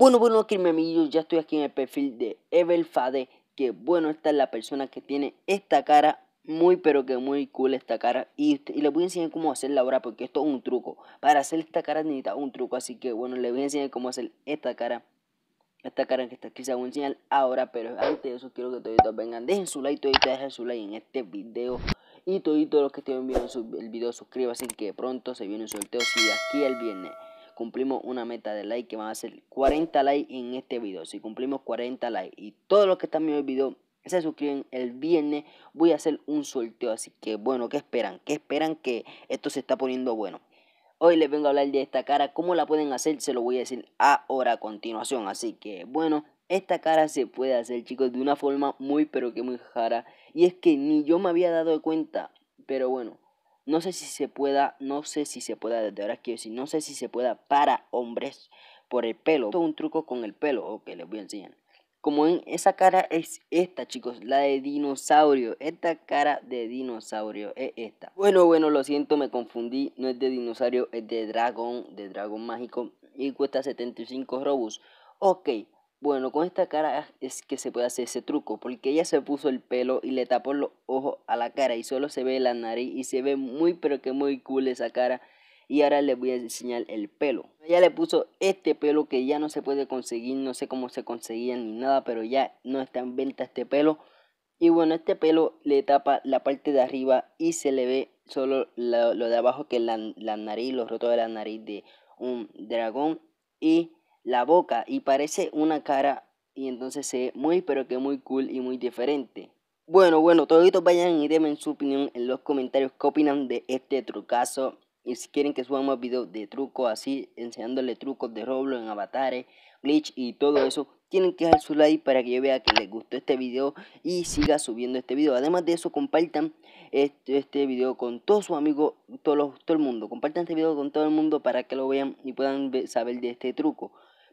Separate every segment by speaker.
Speaker 1: Bueno, bueno, aquí mi amigo, ya estoy aquí en el perfil de Evel Fade, que bueno, esta es la persona que tiene esta cara, muy pero que muy cool esta cara, y, les voy a enseñar cómo hacerla ahora, porque esto es un truco, para hacer esta cara necesita un truco, así que bueno, les voy a enseñar cómo hacer esta cara, esta cara que está aquí, se voy a enseñar ahora, pero antes de eso quiero que todos vengan, dejen su like, todos dejen su like en este video, y todos los que estén viendo el video suscríbanse que pronto se viene un sorteo, si aquí el viernes cumplimos una meta de like que van a ser 40 likes en este video. Si cumplimos 40 likes y todos los que están viendo el video se suscriben el viernes, voy a hacer un sorteo. Así que bueno, ¿qué esperan? ¿Qué esperan que esto se está poniendo bueno? Hoy les vengo a hablar de esta cara, cómo la pueden hacer, se lo voy a decir ahora a continuación. Así que bueno, esta cara se puede hacer chicos de una forma muy pero que muy rara. Y es que ni yo me había dado cuenta, pero bueno. No sé si se pueda, no sé si se pueda, desde ahora quiero decir, no sé si se pueda para hombres por el pelo. es un truco con el pelo, ok, les voy a enseñar. Como en esa cara es esta, chicos, la de dinosaurio. Esta cara de dinosaurio es esta. Bueno, bueno, lo siento, me confundí. No es de dinosaurio, es de dragón, de dragón mágico. Y cuesta 75 robux, Ok, bueno, con esta cara es que se puede hacer ese truco, porque ella se puso el pelo y le tapó los ojos a la cara y solo se ve la nariz y se ve muy pero que muy cool esa cara. Y ahora les voy a enseñar el pelo. Ella le puso este pelo que ya no se puede conseguir, no sé cómo se conseguía ni nada, pero ya no está en venta este pelo. Y bueno, este pelo le tapa la parte de arriba y se le ve solo lo, de abajo que es la, la nariz, los rotos de la nariz de un dragón. Y la boca y parece una cara y entonces se ve muy pero que muy cool y muy diferente. Bueno, bueno, toditos vayan y denme su opinión en los comentarios qué opinan de este trucazo. Y si quieren que subamos videos de trucos así, enseñándole trucos de Roblox en avatares, Bleach y todo eso, tienen que dejar su like para que yo vea que les gustó este video y siga subiendo este video. Además de eso, compartan este, este video con todos sus amigos, todo, todo el mundo. Compartan este video con todo el mundo para que lo vean y puedan saber de este truco.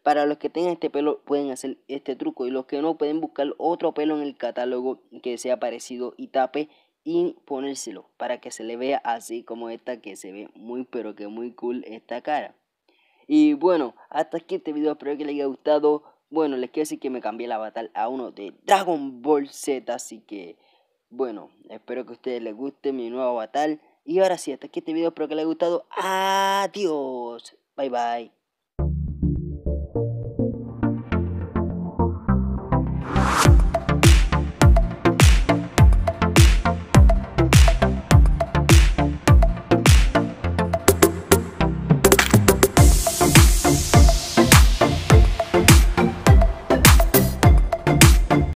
Speaker 1: Para los que tengan este pelo pueden hacer este truco y los que no pueden buscar otro pelo en el catálogo que sea parecido y tape y ponérselo para que se le vea así como esta que se ve muy pero que muy cool esta cara. Y bueno, hasta aquí este video, espero que les haya gustado. Bueno, les quiero decir que me cambié el avatar a uno de Dragon Ball Z, así que bueno, espero que a ustedes les guste mi nuevo avatar. Y ahora sí, hasta aquí este video, espero que les haya gustado. Adiós. Bye bye.